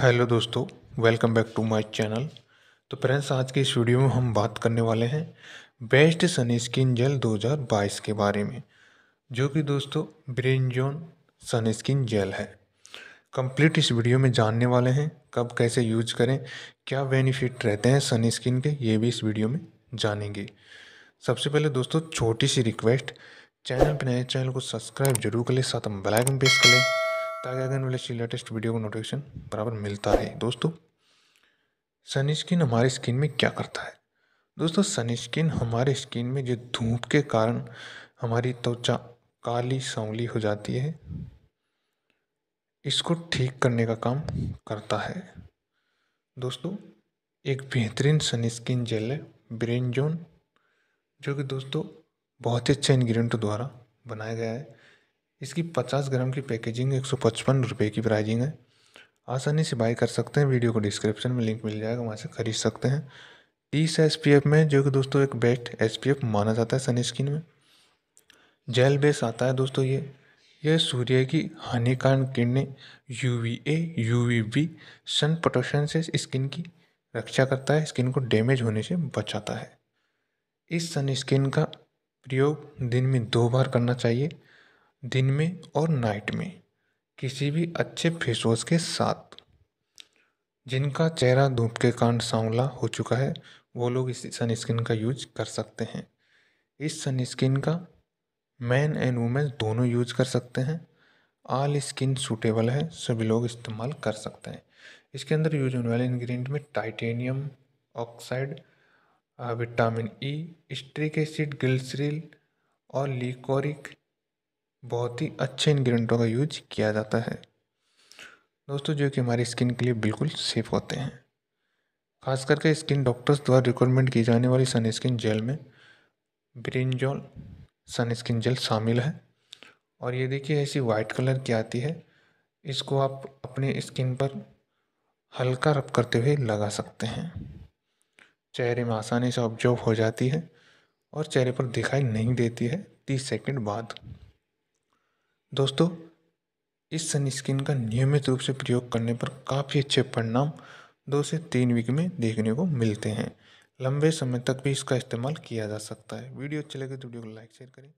hello दोस्तों welcome back to my channel तो friends आज के इस वीडियो में हम बात करने वाले हैं बेस्ट सन स्किन जेल 2022 के बारे में जो कि दोस्तों Brain Zone sunscreen gel है कंप्लीट इस वीडियो में जानने वाले हैं कब कैसे यूज करें क्या बेनिफिट रहते हैं सन स्किन के ये भी इस वीडियो में जानेंगे सबसे पहले दोस्तों छोटी सी रिक्वेस्ट चैनल पर नए चैनल को सब्सक्राइब जरूर कर लें साथ हम बेलाइकन प्रेस कर लें ताकि आगे आने वाले लेटेस्ट वीडियो का नोटिफिकेशन बराबर मिलता रहे दोस्तों सन स्किन हमारे स्किन में क्या करता है दोस्तों सन स्किन हमारे स्किन में जो धूप के कारण हमारी त्वचा काली सांवली हो जाती है इसको ठीक करने का काम करता है दोस्तों एक बेहतरीन सनस्किन जेल है ब्रेन जोन जो कि दोस्तों बहुत ही अच्छे इन्ग्रीडियंट द्वारा बनाया गया है इसकी पचास ग्राम की पैकेजिंग एक सौ पचपन रुपये की प्राइजिंग है आसानी से बाई कर सकते हैं वीडियो को डिस्क्रिप्शन में लिंक मिल जाएगा वहाँ से खरीद सकते हैं तीस एस पी एफ में जो कि दोस्तों एक बेस्ट एस पी एफ माना जाता है सनस्क्रीन में जेल बेस आता है दोस्तों ये यह सूर्य की हानिकारक किरणें U V A U V B sun protection से स्किन की रक्षा करता है स्किन को डैमेज होने से बचाता है इस सन स्किन का प्रयोग दिन में दो बार करना चाहिए दिन में और नाइट में किसी भी अच्छे फेस वॉश के साथ जिनका चेहरा धूप के कारण सांवला हो चुका है वो लोग इस सनस्क्रीन का यूज कर सकते हैं इस सनस्क्रीन का मैन एंड वुमेन दोनों यूज कर सकते हैं आल स्किन सूटेबल है सभी लोग इस्तेमाल कर सकते हैं इसके अंदर यूज होने वाले इन्ग्रीडियंट में titanium oxide vitamin E citric acid glyceryl और लिकोरिक बहुत ही अच्छे इन्ग्रीडियंटों का यूज किया जाता है दोस्तों जो कि हमारी स्किन के लिए बिल्कुल सेफ होते हैं खास करके स्किन डॉक्टर्स द्वारा रिकमेंड की जाने वाली सनस्किन जेल में ब्रिंजॉल सनस्किन जेल शामिल है और ये देखिए ऐसी वाइट कलर की आती है इसको आप अपने स्किन पर हल्का रब करते हुए लगा सकते हैं चेहरे में आसानी से ऑब्जर्व हो जाती है और चेहरे पर दिखाई नहीं देती है तीस सेकंड बाद दोस्तों इस सनस्क्रीन का नियमित रूप से प्रयोग करने पर काफ़ी अच्छे परिणाम दो से तीन वीक में देखने को मिलते हैं लंबे समय तक भी इसका इस्तेमाल किया जा सकता है वीडियो अच्छी लगे तो वीडियो को लाइक शेयर करें